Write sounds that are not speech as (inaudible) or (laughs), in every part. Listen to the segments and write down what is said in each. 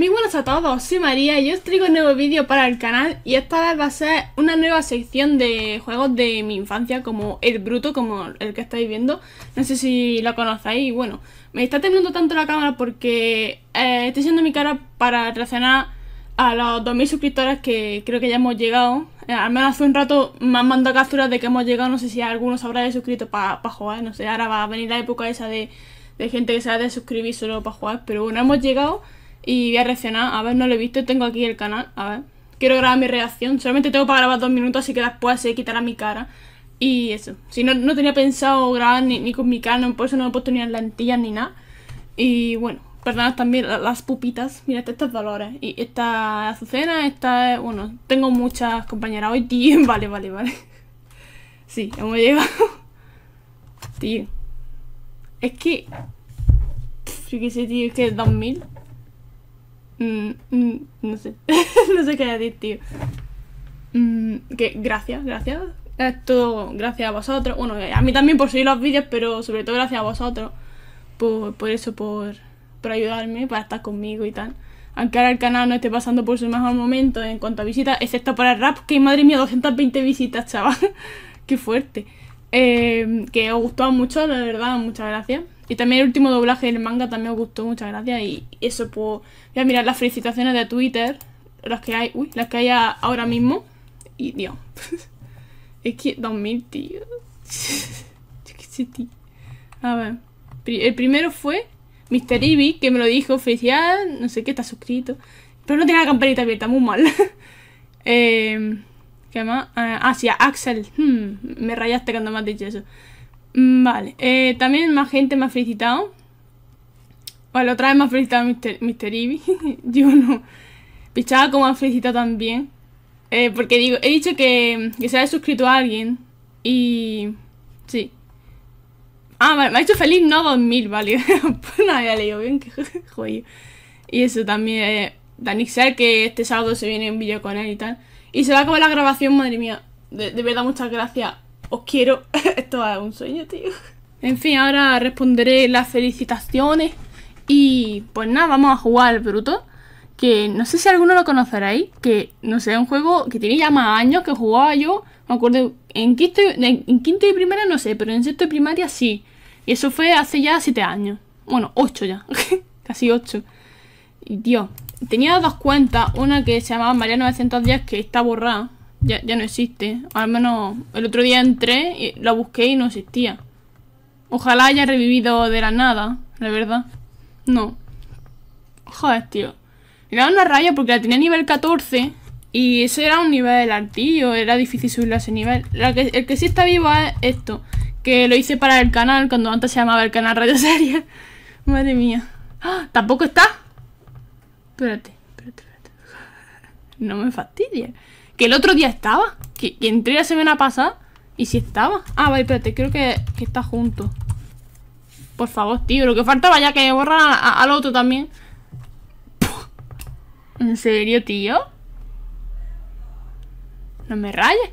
Muy buenas a todos, soy María y os traigo un nuevo vídeo para el canal y esta vez va a ser una nueva sección de juegos de mi infancia como El Bruto, como el que estáis viendo no sé si lo conocéis y bueno me está temblando tanto la cámara porque eh, estoy haciendo mi cara para reaccionar a los 2000 suscriptores que creo que ya hemos llegado eh, al menos hace un rato me han mandado capturas de que hemos llegado, no sé si algunos habrá suscrito para jugar, no sé, ahora va a venir la época esa de, de gente que se ha de suscribir solo para jugar pero bueno, hemos llegado y voy a reaccionar. A ver, no lo he visto, tengo aquí el canal. A ver, quiero grabar mi reacción. Solamente tengo para grabar dos minutos, así que después se quitará mi cara. Y eso. Si no, no tenía pensado grabar ni, con mi cara, por eso no he puesto ni las lentillas ni nada. Y bueno, perdonad también las pupitas. Mirad estos dolores. Y esta azucena, esta es. Bueno, tengo muchas compañeras hoy. Tío, (laughs) vale, vale, vale. Sí, hemos llegado. (laughs) Tío. Es que. Yo que sé, tío, es que es 2000. Mmm, no sé. (laughs) no sé qué decir, tío. Mm, que gracias, gracias. Esto gracias a vosotros. Bueno, eh, a mí también por seguir los vídeos, pero sobre todo gracias a vosotros. Por, eso, por, ayudarme, para estar conmigo y tal. Aunque ahora el canal no esté pasando por su mejor momento en cuanto a visitas, excepto para el rap, que madre mía, 220 visitas, chaval. (laughs) Qué fuerte. Eh, que os gustó mucho, la verdad, muchas gracias. Y también el último doblaje del manga también me gustó, muchas gracias. Y eso, pues, voy a mirar las felicitaciones de Twitter, las que hay, uy, las que hay ahora mismo. Y Dios, (laughs) es que 2000, (laughs) tío. A ver, el primero fue Mr. Ivy, que me lo dijo, oficial, no sé qué, está suscrito. Pero no tiene la campanita abierta, muy mal. (laughs) eh, ¿Qué más? ah, ah sí, Axel. Hmm, me rayaste cuando me has dicho eso. Mm, vale, eh, también más gente me ha felicitado. Bueno, otra vez me ha felicitado Mr. (laughs) Yo no. Pichaba como me ha felicitado también. Eh, porque digo, he dicho que, se haya suscrito a alguien. Y. Sí. Ah, vale, me ha hecho feliz no 2000, vale. (laughs) pues no había leído bien, que (laughs) Y eso también. Eh, Danixer, que este sábado se viene un vídeo con él y tal. Y se va a acabar la grabación, madre mía. de verdad, muchas gracias os quiero. (laughs) Esto es un sueño, tío. En fin, ahora responderé las felicitaciones. Y pues nada, vamos a jugar al Bruto. Que no sé si alguno lo conoceréis. Que no sé, es un juego que tiene ya más años que jugaba yo. Me acuerdo, en quinto, en, quinto y primaria no sé, pero en sexto y primaria sí. Y eso fue hace ya siete años. Bueno, ocho ya. (laughs) Casi ocho. Y tío, tenía dos cuentas. Una que se llamaba María 910 que está borrada. Ya, no existe. Al menos el otro día entré, y la busqué y no existía. Ojalá haya revivido de la nada, la verdad. No. Joder, tío. Me una raya porque la tenía nivel 14 y eso era un nivel altillo, era difícil subirlo a ese nivel. que, el que sí está vivo es esto, que lo hice para el canal cuando antes se llamaba el canal Radio Serie. (laughs) Madre mía. ¡Ah! ¿Tampoco está? Espérate, espérate, espérate. No me fastidies. Que el otro día estaba. Que, entré la semana pasada y si estaba. Ah, vale, espérate, creo que, que está junto. Por favor, tío, lo que faltaba ya que borra al otro también. ¿En serio, tío? No me rayes.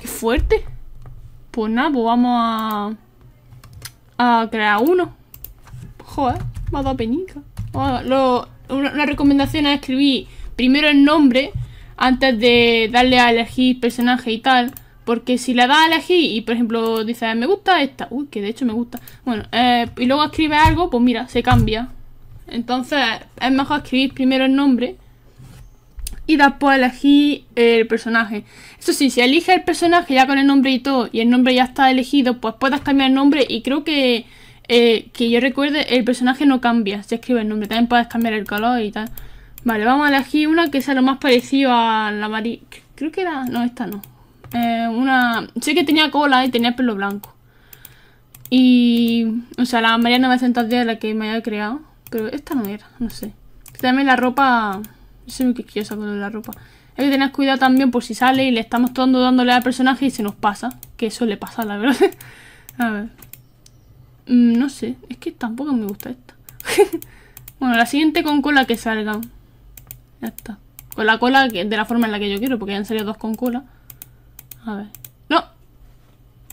Qué fuerte. Pues nada, pues vamos a. a crear uno. Joder, me ha dado peñica. una, una recomendación es escribir primero el nombre antes de darle a elegir personaje y tal. Porque si le das a elegir y, por ejemplo, dices, me gusta esta. Uy, que de hecho me gusta. Bueno, eh, y luego escribe algo, pues mira, se cambia. Entonces, es mejor escribir primero el nombre y después elegir el personaje. Eso sí, si eliges el personaje ya con el nombre y todo, y el nombre ya está elegido, pues puedes cambiar el nombre. Y creo que, eh, que yo recuerde, el personaje no cambia, si escribe el nombre. También puedes cambiar el color y tal. Vale, vamos a elegir una que sea lo más parecido a la Mari. Creo que era. No, esta no. Eh, una. Sé que tenía cola y tenía pelo blanco. Y. O sea, la María 910 es la que me había creado. Pero esta no era, no sé. También la ropa. No sé qué quiero de la ropa. Hay que tener cuidado también por si sale y le estamos todo dándole al personaje y se nos pasa. Que eso le pasa, la verdad. (laughs) a ver. Mm, no sé. Es que tampoco me gusta esta. (laughs) bueno, la siguiente con cola que salga... Ya está. Con la cola de la forma en la que yo quiero, porque ya han salido dos con cola. A ver. ¡No!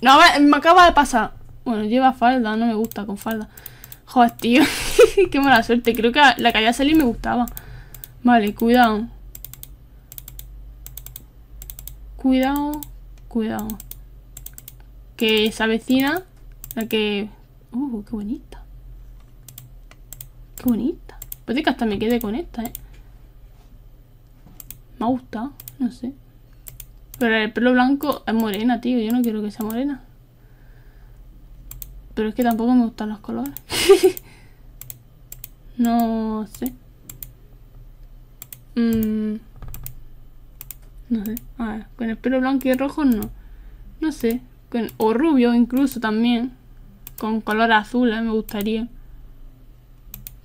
¡No, me acaba de pasar! Bueno, lleva falda, no me gusta con falda. Joder, tío. (laughs) Qué mala suerte. Creo que la que haya salido me gustaba. Vale, cuidado. Cuidado. Cuidado. Que esa vecina, la que... ¡Uh, qué bonita! ¡Qué bonita! Puede que hasta me quede con esta, ¿eh? gusta, no sé. Pero el pelo blanco es morena, tío. Yo no quiero que sea morena. Pero es que tampoco me gustan los colores. (laughs) no sé. Mm. No sé. A ver, con el pelo blanco y rojo no. No sé. o rubio incluso también. Con color azul eh, me gustaría.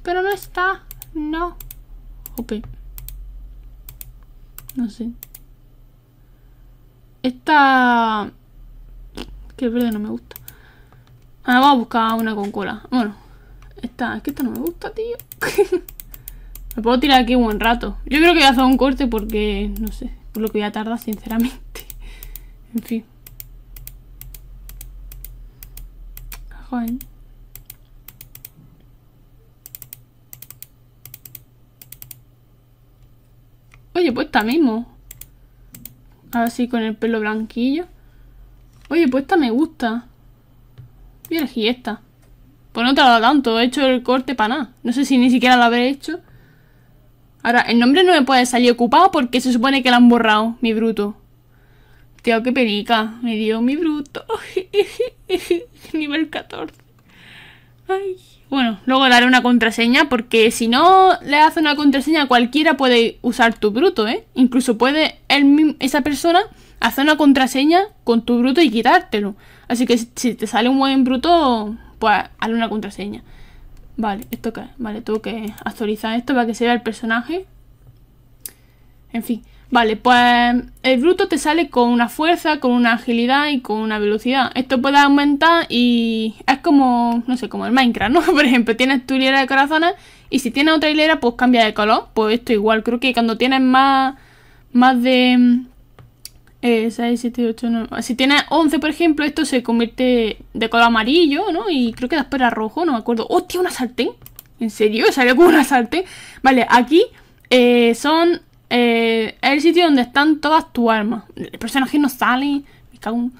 Pero no está. No. Ok. No sé. Esta... Que verde no me gusta. Ah, vamos a buscar una con cola. Bueno, esta... Es que esta no me gusta, tío. (laughs) me puedo tirar aquí un buen rato. Yo creo que voy a hacer un corte porque... No sé. Por lo que voy a tardar, sinceramente. (laughs) en fin. Joder. Oye, pues esta mismo. Así con el pelo blanquillo. Oye, pues esta me gusta. Mira aquí esta. Pues no te dado tanto, he hecho el corte para nada. No sé si ni siquiera lo habré hecho. Ahora, el nombre no me puede salir ocupado porque se supone que la han borrado, mi bruto. Tío, qué perica. Me dio mi bruto. (laughs) Nivel 14. Bueno, luego daré una contraseña porque si no le hace una contraseña cualquiera puede usar tu bruto, ¿eh? Incluso puede esa persona hacer una contraseña con tu bruto y quitártelo. Así que si te sale un buen bruto, pues hazle una contraseña. Vale, esto que, vale, tengo que actualizar esto para que se vea el personaje. En fin, Vale, pues el bruto te sale con una fuerza, con una agilidad y con una velocidad. Esto puede aumentar y es como, no sé, como el Minecraft, ¿no? (laughs) Por ejemplo, tienes tu hilera de corazones y si tienes otra hilera, pues cambia de color. Pues esto igual, creo que cuando tienes más, más de... Eh, 6, 7, 8, 9. Si tienes 11, por ejemplo, esto se convierte de color amarillo, ¿no? Y creo que después era rojo, no me acuerdo. ¡Hostia, una sartén! ¿En serio? ¿Salió como una sartén? Vale, aquí eh, son eh, es el sitio donde están todas tus armas. El personaje no sale. Me cago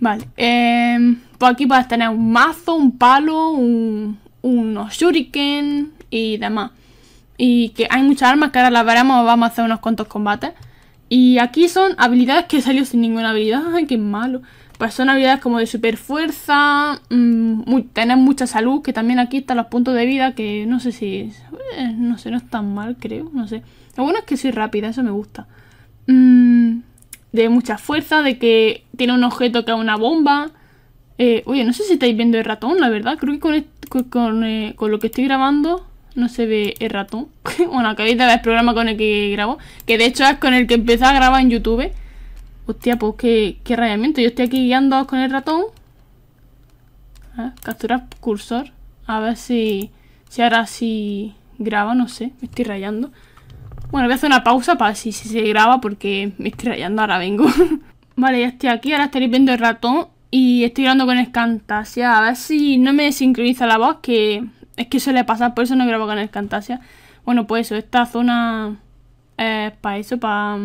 Vale. Eh, pues aquí puedes tener un mazo, un palo, unos shuriken y demás. Y que hay muchas armas que ahora las veremos. o Vamos a hacer unos cuantos combates. Y aquí son habilidades que salió sin ninguna habilidad. (laughs) Ay, qué malo. Pues son habilidades como de super fuerza, mm, tener mucha salud, que también aquí están los puntos de vida, que no sé si... Eh, no sé, no es tan mal, creo, no sé. Lo bueno es que soy rápida, eso me gusta. Mm, de mucha fuerza, de que tiene un objeto que es una bomba. Eh, oye, no sé si estáis viendo el ratón, la verdad. Creo que con, eh, lo que estoy grabando no se ve el ratón. (laughs) bueno, acabéis de ver el programa con el que grabo, que de hecho es con el que empecé a grabar en YouTube. Hostia, pues qué, rayamiento. Yo estoy aquí guiando con el ratón. Capturar cursor. A ver si, si ahora sí graba, no sé. Me estoy rayando. Bueno, voy a hacer una pausa para si, si se graba porque me estoy rayando, ahora vengo. (laughs) vale, ya estoy aquí, ahora estaréis viendo el ratón y estoy grabando con Escantasia A ver si no me sincroniza la voz, que es que suele pasar, por eso no grabo con Escantasia. Bueno, pues eso, esta zona es para eso, para,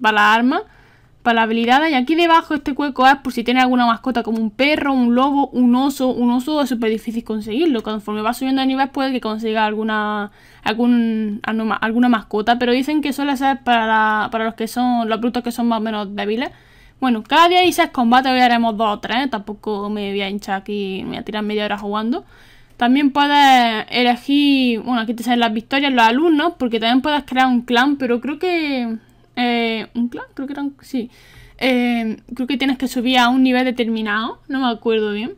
para las armas para la habilidad, Y aquí debajo este hueco es por si tiene alguna mascota como un perro, un lobo, un oso. Un oso es súper difícil conseguirlo. Conforme va subiendo de nivel puede que consiga alguna, algún, alguna mascota. Pero dicen que suele ser para, los que son los brutos que son más o menos débiles. Bueno, cada día hay combate combates, hoy haremos dos o tres. Tampoco me voy a hinchar aquí, me voy a tirar media hora jugando. También puedes elegir, bueno, aquí te salen las victorias, los alumnos, porque también puedes crear un clan, pero creo que eh, un clan, creo que eran sí. Eh, creo que tienes que subir a un nivel determinado, no me acuerdo bien.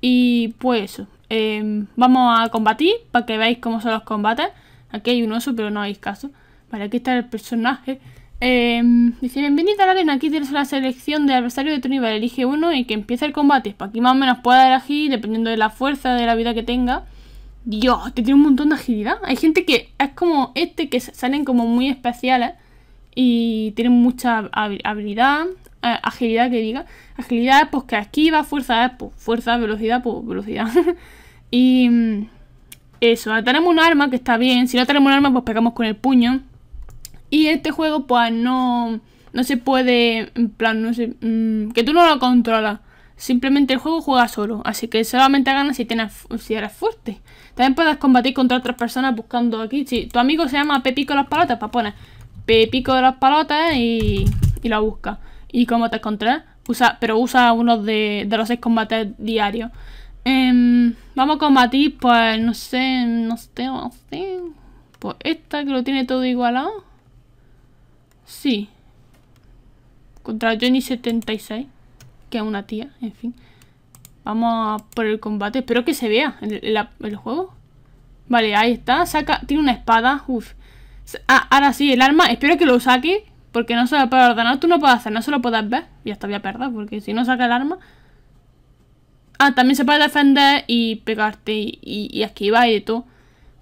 Y pues eso, eh, vamos a combatir para que veáis cómo son los combates. Aquí hay un oso, pero no hagáis caso. Vale, aquí está el personaje. Eh, dice, bienvenida a la arena, aquí tienes la selección de adversario de tu nivel, elige uno y que empiece el combate. Para que más o menos pueda elegir, dependiendo de la fuerza, de la vida que tenga. Dios, te tiene un montón de agilidad. Hay gente que es como este, que salen como muy especiales y tiene mucha habilidad, eh, agilidad que diga. Agilidad pues que esquiva, fuerza eh, pues fuerza, velocidad pues velocidad. (laughs) y mm, eso, tenemos un arma que está bien, si no tenemos un arma pues pegamos con el puño. Y este juego pues no, no se puede, en plan, no sé, mm, que tú no lo controlas. Simplemente el juego juega solo, así que solamente ganas si, tienes, si eres fuerte. También puedes combatir contra otras personas buscando aquí. Si tu amigo se llama con las palotas, para pues, Pico de las palotas eh, y, y la busca. ¿Y combate te él. Usa, pero usa uno de, los seis combates diarios. Em, vamos a combatir, pues, no sé, no sé, no sé. Pues esta que lo tiene todo igualado. Sí. Contra Johnny 76, que es una tía, en fin. Vamos a por el combate. Espero que se vea el, juego. Vale, ahí está. Saca, tiene una espada. Uf. Ah, ahora sí, el arma, espero que lo saque. Porque no se lo puedo ordenar, tú no puedes hacer, no se lo puedes ver. Ya hasta voy a porque si no saca el arma. Ah, también se puede defender y pegarte y, esquivar y todo.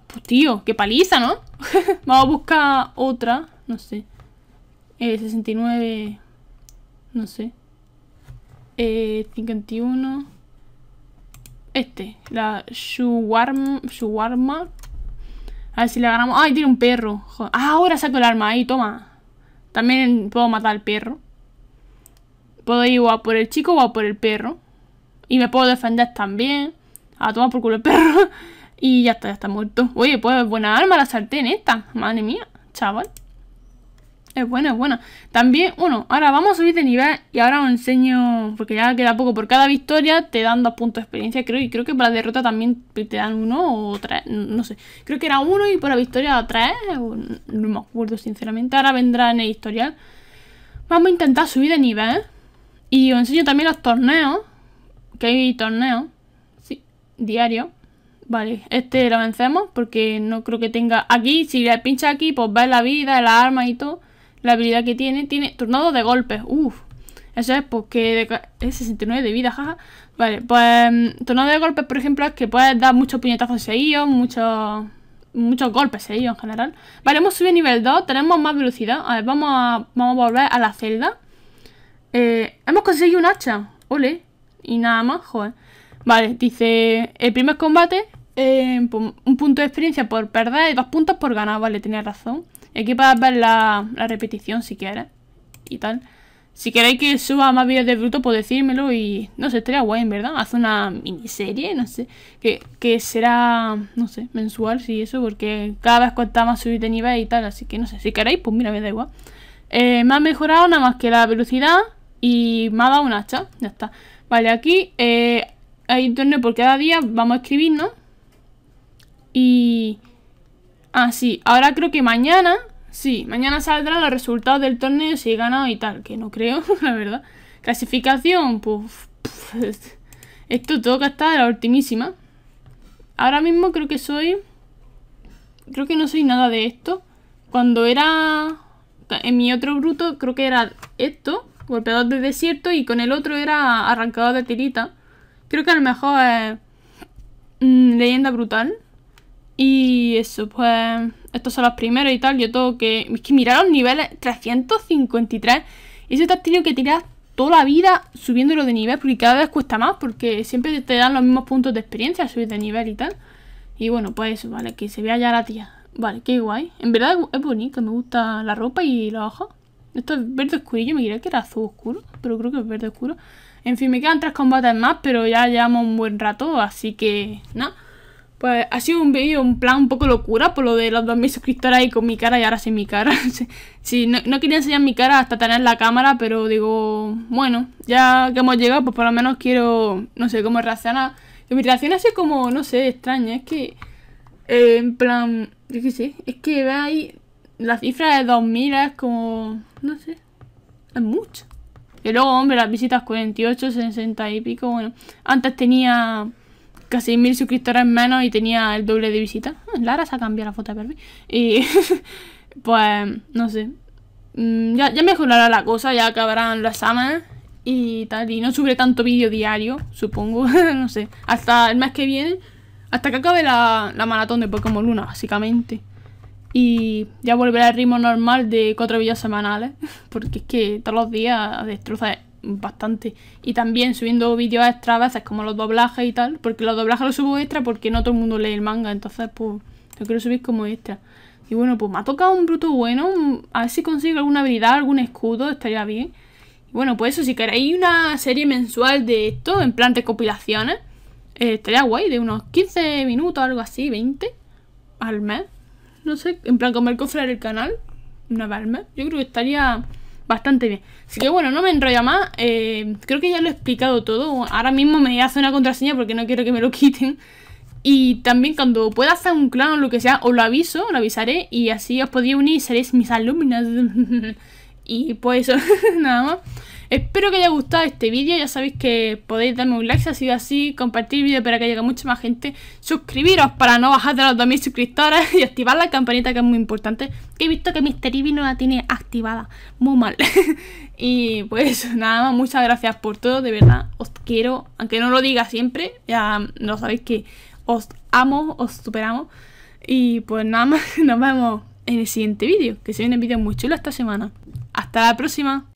Pues tío, qué paliza, ¿no? (laughs) Vamos a buscar otra, no sé. Eh, 69, no sé. Eh, 51. Este, la Shuwarma, Shuwarma a ver si le agarramos. ¡Ay, tiene un perro! Ah, ahora saco el arma. Ahí, toma. También puedo matar al perro. Puedo ir o a por el chico o a por el perro. Y me puedo defender también. A tomar por culo el perro. (laughs) y ya está, ya está muerto. Oye, pues buena arma la en esta. Madre mía, chaval. Es bueno, es buena. También, bueno, ahora vamos a subir de nivel y ahora os enseño, porque ya queda poco. Por cada victoria te dan dos puntos de experiencia, creo. Y creo que para la derrota también te dan uno o tres, no sé. Creo que era uno y por la victoria tres, no me acuerdo sinceramente. Ahora vendrá en el historial. Vamos a intentar subir de nivel. ¿eh? Y os enseño también los torneos, que hay torneos, sí, diario Vale, este lo vencemos porque no creo que tenga... Aquí, si le pincha aquí, pues ves la vida, las armas y todo la habilidad que tiene. Tiene tornado de golpes. Uf. Eso es porque es 69 de vida, jaja. Vale, pues mm, tornado de golpes, por ejemplo, es que puedes dar muchos puñetazos seguidos, muchos muchos golpes seguidos en general. Vale, hemos subido nivel 2, tenemos más velocidad. A ver, vamos a, vamos a volver a la celda. Eh, hemos conseguido un hacha. Ole. Y nada más, joder. Vale, dice, el primer combate, eh, pues, un punto de experiencia por perder y dos puntos por ganar. Vale, tenía razón aquí para ver la, repetición si quieres. Y tal. Si queréis que suba más vídeos de Bruto, pues decírmelo y... No sé, estaría guay, en verdad. Hace una miniserie, no sé. Que, será, no sé, mensual, si eso. Porque cada vez cuesta más subir de nivel y tal. Así que, no sé, si queréis, pues mira, me da igual. Eh, me ha mejorado nada más que la velocidad y me ha dado un hacha. Ya está. Vale, aquí eh, hay internet porque cada día. Vamos a escribirnos. Y... Ah, sí, ahora creo que mañana, sí, mañana saldrán los resultados del torneo si he ganado y tal, que no creo, (laughs) la verdad. Clasificación, pues... esto tengo que estar la ultimísima. Ahora mismo creo que soy... Creo que no soy nada de esto. Cuando era... En mi otro bruto creo que era esto, golpeador de desierto, y con el otro era arrancador de tirita. Creo que a lo mejor es... Mm, leyenda brutal. Y eso, pues estos son los primeros y tal. Yo tengo que... Es que mirar los niveles 353. Eso te has tenido que tirar toda la vida subiéndolo de nivel porque cada vez cuesta más porque siempre te dan los mismos puntos de experiencia al subir de nivel y tal. Y bueno, pues eso, vale, que se vea ya la tía. Vale, qué guay. En verdad es bonito, me gusta la ropa y los ojos. Esto es verde yo me diría que era azul oscuro, pero creo que es verde oscuro. En fin, me quedan tres combates más, pero ya llevamos un buen rato, así que nada. Pues ha sido un vídeo, un plan un poco locura por lo de los 2000 suscriptores ahí con mi cara y ahora sin mi cara. (laughs) sí, no, no, quería enseñar mi cara hasta tener la cámara, pero digo, bueno, ya que hemos llegado, pues por lo menos quiero, no sé, cómo reaccionar. mi reacción ha como, no sé, extraña, es que, eh, en plan, yo qué sé, es que ve ahí, la cifra de 2000 es como, no sé, es mucho. Y luego, hombre, las visitas 48, 60 y pico, bueno, antes tenía casi mil suscriptores menos y tenía el doble de visitas. Hmm, Lara se ha cambiado la foto de perfil. Y (laughs) pues, no sé. Mm, ya, mejorará la cosa, ya acabarán los exámenes y tal. Y no subiré tanto vídeo diario, supongo. (laughs) no sé. Hasta el mes que viene. Hasta que acabe la, maratón de Pokémon Luna, básicamente. Y ya volveré al ritmo normal de cuatro vídeos semanales. (laughs) Porque es que todos los días destroza bastante. Y también subiendo vídeos extra a veces, como los doblajes y tal, porque los doblajes los subo extra porque no todo el mundo lee el manga, entonces pues yo quiero subir como extra. Y bueno, pues me ha tocado un bruto bueno, a ver si consigo alguna habilidad, algún escudo, estaría bien. Y bueno, pues eso, si queréis una serie mensual de esto, en plan de compilaciones, eh, estaría guay, de unos 15 minutos, algo así, 20 al mes. No sé, en plan comer cofre el canal, una vez al mes. Yo creo que estaría bastante bien. Así que bueno, no me enrolla más. Eh, creo que ya lo he explicado todo. Ahora mismo me hace una contraseña porque no quiero que me lo (laughs) quiten. Y también cuando pueda hacer un clan o lo que sea, os lo aviso, lo avisaré. Y así os podéis unir y seréis mis alumnas. (laughs) y pues eso, (laughs) nada más. Espero que haya gustado este vídeo. Ya sabéis que podéis darme un like si ha sido así, compartir el vídeo para que llegue mucha más gente. Suscribiros para no bajar de los 2000 suscriptores (laughs) y activar la campanita que es muy importante. Que he visto que Mr. Eevee no la tiene activada. Muy mal. (laughs) y pues nada más, muchas gracias por todo. De verdad, os quiero. Aunque no lo diga siempre, ya lo sabéis que os amo, os superamos. Y pues nada más, (laughs) nos vemos en el siguiente vídeo, que se viene un vídeo muy chulo esta semana. Hasta la próxima.